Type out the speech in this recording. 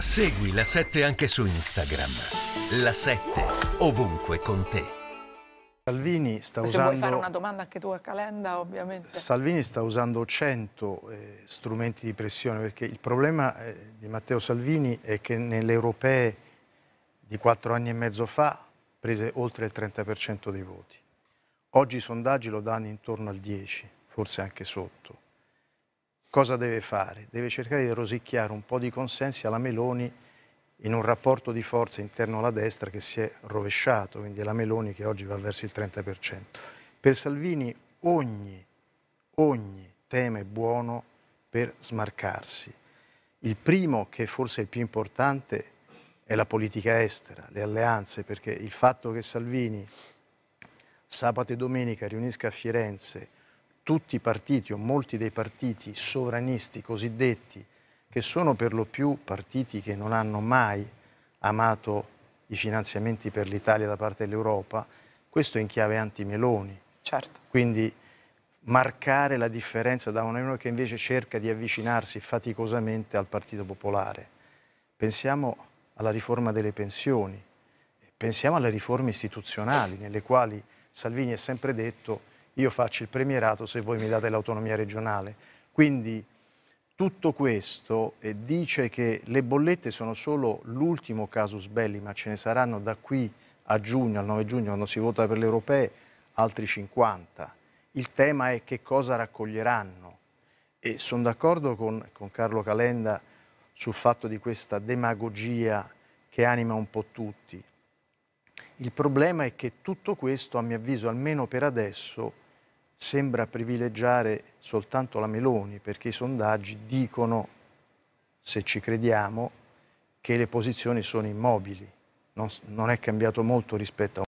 Segui la 7 anche su Instagram. La 7 ovunque con te. Salvini sta Se usando... vuoi fare una domanda anche tu a Calenda, ovviamente. Salvini sta usando 100 eh, strumenti di pressione, perché il problema eh, di Matteo Salvini è che nelle europee di quattro anni e mezzo fa prese oltre il 30% dei voti. Oggi i sondaggi lo danno intorno al 10, forse anche sotto cosa deve fare? Deve cercare di rosicchiare un po' di consensi alla Meloni in un rapporto di forza interno alla destra che si è rovesciato, quindi è la Meloni che oggi va verso il 30%. Per Salvini ogni, ogni tema è buono per smarcarsi. Il primo, che forse è il più importante, è la politica estera, le alleanze, perché il fatto che Salvini sabato e domenica riunisca a Firenze tutti i partiti o molti dei partiti sovranisti cosiddetti, che sono per lo più partiti che non hanno mai amato i finanziamenti per l'Italia da parte dell'Europa, questo è in chiave anti-Meloni. Certo. Quindi marcare la differenza da una Meloni che invece cerca di avvicinarsi faticosamente al Partito Popolare. Pensiamo alla riforma delle pensioni, pensiamo alle riforme istituzionali, nelle quali Salvini ha sempre detto io faccio il premierato se voi mi date l'autonomia regionale. Quindi tutto questo dice che le bollette sono solo l'ultimo casus belli, ma ce ne saranno da qui a giugno, al 9 giugno, quando si vota per le europee, altri 50. Il tema è che cosa raccoglieranno. E sono d'accordo con, con Carlo Calenda sul fatto di questa demagogia che anima un po' tutti. Il problema è che tutto questo, a mio avviso, almeno per adesso, sembra privilegiare soltanto la Meloni, perché i sondaggi dicono, se ci crediamo, che le posizioni sono immobili, non, non è cambiato molto rispetto a